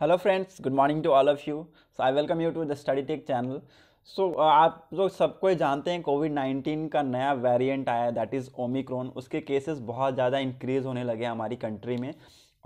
hello friends good morning to all of you so I welcome you to the study tech channel so आप जो सबको जानते हैं Covid nineteen का नया वेरिएंट आया दैट इज़ ओमिक्रॉन उसके केसेस बहुत ज़्यादा इंक्रीज़ होने लगे हमारी कंट्री में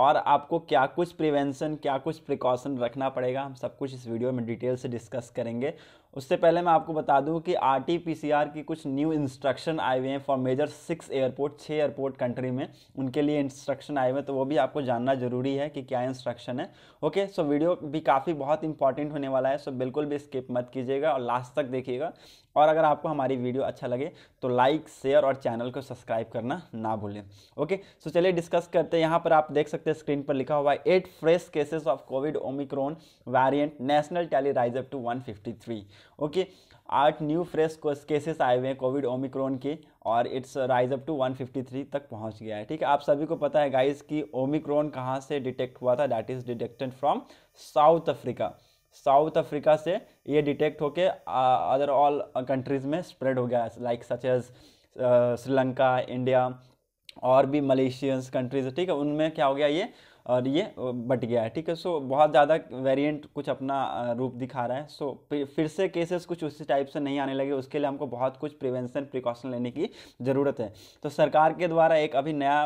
और आपको क्या कुछ प्रिवेंशन क्या कुछ प्रिकॉशन रखना पड़ेगा हम सब कुछ इस वीडियो में डिटेल से डिस्कस करेंगे उससे पहले मैं आपको बता दूं कि आर की कुछ न्यू इंस्ट्रक्शन आए हुए हैं फॉर मेजर सिक्स एयरपोर्ट छः एयरपोर्ट कंट्री में उनके लिए इंस्ट्रक्शन आए हुए हैं तो वो भी आपको जानना ज़रूरी है कि क्या इंस्ट्रक्शन है ओके सो वीडियो भी काफ़ी बहुत इंपॉर्टेंट होने वाला है सो बिल्कुल भी स्किप मत कीजिएगा और लास्ट तक देखिएगा और अगर आपको हमारी वीडियो अच्छा लगे तो लाइक शेयर और चैनल को सब्सक्राइब करना ना भूलें ओके सो चलिए डिस्कस करते हैं यहाँ पर आप देख सकते हैं स्क्रीन पर लिखा हुआ है at fresh cases of Covid omicron variant national tally rise up to 153 okay आठ न्यू फ्रेश केसेस आए हुए हैं कोविड ओमिक्रोन के और इट्स राइज अप टू 153 तक पहुंच गया है ठीक है आप सभी को पता है गाइस कि ओमिक्रोन कहाँ से डिटेक्ट हुआ था that is detected from South Africa South Africa से ये डिटेक्ट होके अदर ऑल कंट्रीज़ में स्प्रेड हो गया like such as Sri Lanka India और भी मलेशियंस कंट्रीज ठीक है उनमें क्या हो गया ये और ये बट गया है ठीक है सो बहुत ज़्यादा वेरिएंट कुछ अपना रूप दिखा रहा है सो फिर से केसेस कुछ उसी टाइप से नहीं आने लगे उसके लिए हमको बहुत कुछ प्रिवेंशन प्रिकॉशन लेने की ज़रूरत है तो सरकार के द्वारा एक अभी नया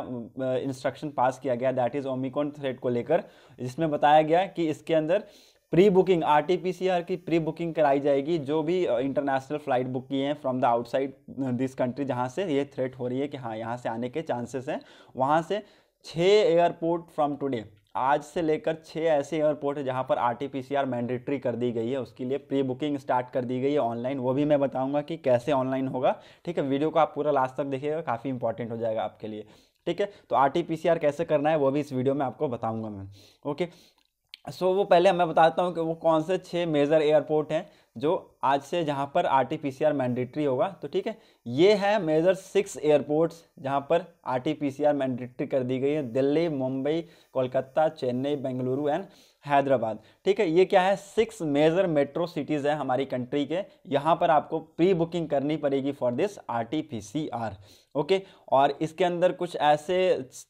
इंस्ट्रक्शन पास किया गया दैट इज़ ओमिकॉन थ्रेड को लेकर जिसमें बताया गया कि इसके अंदर प्री बुकिंग आर की प्री बुकिंग कराई जाएगी जो भी इंटरनेशनल फ्लाइट बुक किए हैं from the outside this country जहाँ से ये थ्रेट हो रही है कि हाँ यहाँ से आने के चांसेस हैं वहाँ से छः एयरपोर्ट फ्रॉम टुडे आज से लेकर छः ऐसे एयरपोर्ट है जहाँ पर R T P C R mandatory कर दी गई है उसके लिए प्री बुकिंग स्टार्ट कर दी गई है ऑनलाइन वो भी मैं बताऊँगा कि कैसे ऑनलाइन होगा ठीक है वीडियो को आप पूरा लास्ट तक देखिएगा काफ़ी इंपॉर्टेंट हो जाएगा आपके लिए ठीक है तो R T P C R कैसे करना है वो भी इस वीडियो में आपको बताऊंगा मैं ओके सो so, वो पहले मैं बताता हूँ कि वो कौन से छः मेजर एयरपोर्ट हैं जो आज से जहाँ पर R T P C R mandatory होगा तो ठीक है ये है मेजर सिक्स एयरपोर्ट्स जहाँ पर R T P C R mandatory कर दी गई है दिल्ली मुंबई कोलकाता चेन्नई बेंगलुरु एंड हैदराबाद ठीक है ये क्या है सिक्स मेजर मेट्रो सिटीज़ है हमारी कंट्री के यहाँ पर आपको प्री बुकिंग करनी पड़ेगी for this R T P C R okay और इसके अंदर कुछ ऐसे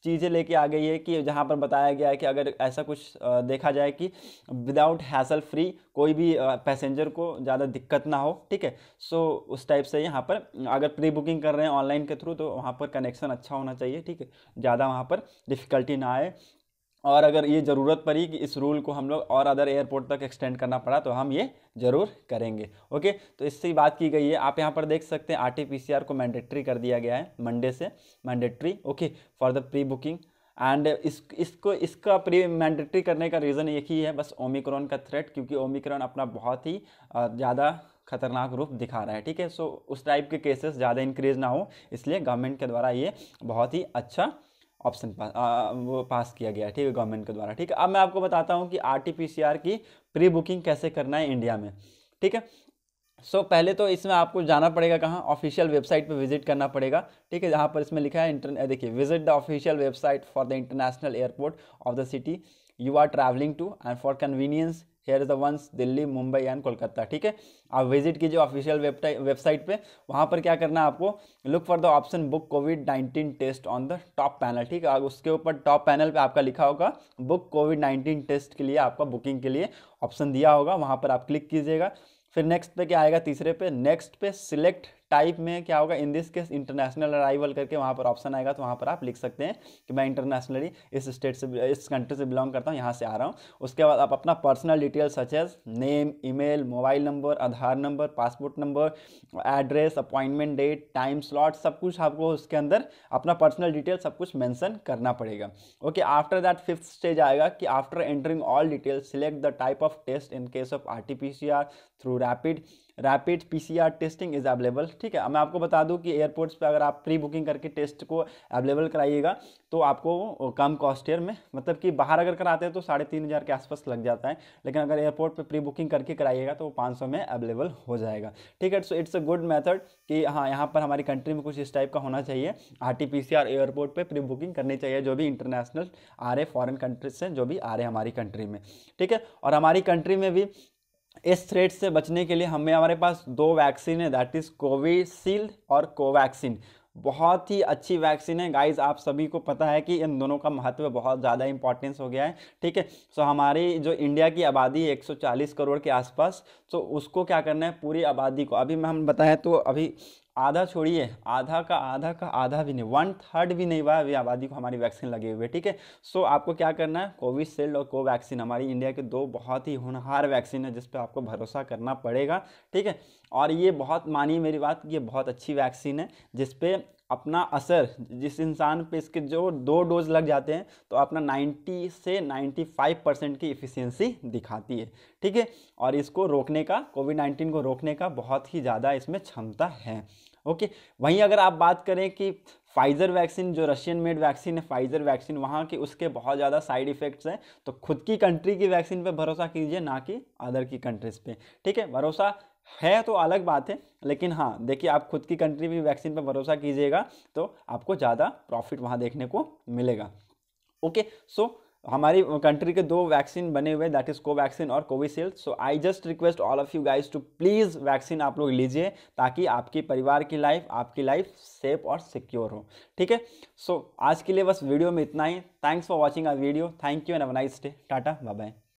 चीज़ें लेके आ गई है कि जहाँ पर बताया गया है कि अगर ऐसा कुछ देखा जाए कि विदाउट हैसल फ्री कोई भी पैसेंजर को ज़्यादा दिक्कत ना हो ठीक है सो उस टाइप से यहाँ पर अगर प्री बुकिंग कर रहे हैं ऑनलाइन के थ्रू तो वहाँ पर कनेक्शन अच्छा होना चाहिए ठीक है ज़्यादा वहाँ पर डिफ़िकल्टी ना आए और अगर ये ज़रूरत पड़ी कि इस रूल को हम लोग और अदर एयरपोर्ट तक एक्सटेंड करना पड़ा तो हम ये ज़रूर करेंगे ओके तो इससे बात की गई है आप यहाँ पर देख सकते हैं आर को मैंडेट्री कर दिया गया है मंडे से mandatory okay for the pre booking and इस इसको इसका प्री मैंडेटरी करने का रीज़न एक ही है बस ओमिक्रॉन का थ्रेट क्योंकि ओमिक्रॉन अपना बहुत ही ज़्यादा खतरनाक रूप दिखा रहा है ठीक है सो उस टाइप के केसेस ज़्यादा इंक्रीज ना हो इसलिए गवर्नमेंट के द्वारा ये बहुत ही अच्छा ऑप्शन पास वो पास किया गया ठीक है गवर्नमेंट के द्वारा ठीक है अब मैं आपको बताता हूँ कि आर की प्री बुकिंग कैसे करना है इंडिया में ठीक है सो so, पहले तो इसमें आपको जाना पड़ेगा कहाँ ऑफिशियल वेबसाइट पे विजिट करना पड़ेगा ठीक है जहाँ पर इसमें लिखा है इंटर देखिए visit the official website for the international airport of the city you are travelling to and for convenience here is the ones Delhi Mumbai and Kolkata ठीक है आप विजिट कीजिए ऑफिशियल वेबसाइट पे वहाँ पर क्या करना है आपको look for the option book Covid nineteen test on the top panel ठीक है उसके ऊपर टॉप पैनल पे आपका लिखा होगा बुक कोविड नाइन्टीन टेस्ट के लिए आपका बुकिंग के लिए ऑप्शन दिया होगा वहाँ पर आप क्लिक कीजिएगा फिर नेक्स्ट पे क्या आएगा तीसरे पे नेक्स्ट पे सिलेक्ट टाइप में क्या होगा in this case international arrival करके वहाँ पर ऑप्शन आएगा तो वहाँ पर आप लिख सकते हैं कि मैं इंटरनेशनली इस स्टेट से इस कंट्री से बिलोंग करता हूँ यहाँ से आ रहा हूँ उसके बाद आप अपना personal detail such as name email mobile number Aadhaar number passport number address appointment date time slot सब कुछ आपको उसके अंदर अपना पर्सनल डिटेल सब कुछ मैंसन करना पड़ेगा okay after that fifth stage आएगा कि after entering all detail select the type of test in case of R T P C R through rapid rapid P C R testing is available ठीक है मैं आपको बता दूं कि airports पे अगर आप प्री बुकिंग करके टेस्ट को अवेलेबल कराइएगा तो आपको कम कॉस्ट ईयर में मतलब कि बाहर अगर कराते हैं तो साढ़े तीन हज़ार के आसपास लग जाता है लेकिन अगर एयरपोर्ट पर प्री बुकिंग करके कराइएगा तो वो पाँच में अवेलेबल हो जाएगा ठीक है so it's a good method कि हाँ यहाँ पर हमारी कंट्री में कुछ इस टाइप का होना चाहिए आर एयरपोर्ट पर प्री बुकिंग करनी चाहिए जो भी इंटरनेशनल आ रहे फॉरन कंट्रीज से जो भी आ रहे हमारी कंट्री में ठीक है और हमारी कंट्री में भी इस थ्रेड से बचने के लिए हमें हमारे पास दो वैक्सीन है दैट इज़ कोविशील्ड और कोवैक्सीन बहुत ही अच्छी वैक्सीन है गाइज आप सभी को पता है कि इन दोनों का महत्व बहुत ज़्यादा इंपॉर्टेंस हो गया है ठीक है सो हमारी जो इंडिया की आबादी है 140 करोड़ के आसपास तो उसको क्या करना है पूरी आबादी को अभी मैं हम बताएं तो अभी आधा छोड़िए आधा का आधा का आधा भी नहीं वन थर्ड भी नहीं हुआ अभी आबादी को हमारी वैक्सीन लगी हुई है ठीक है सो आपको क्या करना है कोविशील्ड और कोवैक्सीन हमारी इंडिया के दो बहुत ही होनहार वैक्सीन है जिस पर आपको भरोसा करना पड़ेगा ठीक है और ये बहुत मानिए मेरी बात ये बहुत अच्छी वैक्सीन है जिसपे अपना असर जिस इंसान पे इसके जो दो डोज लग जाते हैं तो अपना 90 से 95 परसेंट की इफ़िशियंसी दिखाती है ठीक है और इसको रोकने का कोविड 19 को रोकने का बहुत ही ज़्यादा इसमें क्षमता है ओके वहीं अगर आप बात करें कि फाइज़र वैक्सीन जो रशियन मेड वैक्सीन है फाइज़र वैक्सीन वहाँ के उसके बहुत ज़्यादा साइड इफ़ेक्ट्स हैं तो खुद की कंट्री की वैक्सीन पे भरोसा कीजिए ना कि अदर की कंट्रीज़ पे ठीक है भरोसा है तो अलग बात है लेकिन हाँ देखिए आप खुद की कंट्री भी वैक्सीन पर भरोसा कीजिएगा तो आपको ज़्यादा प्रॉफिट वहाँ देखने को मिलेगा ओके सो हमारी कंट्री के दो वैक्सीन बने हुए दैट इज कोवैक्सीन और Covishield so I just request all of you guys to please vaccine आप लोग लीजिए ताकि आपके परिवार की लाइफ आपकी लाइफ सेफ और सिक्योर हो ठीक है सो आज के लिए बस वीडियो में इतना ही thanks for watching our video thank you and have nice day tata bye bye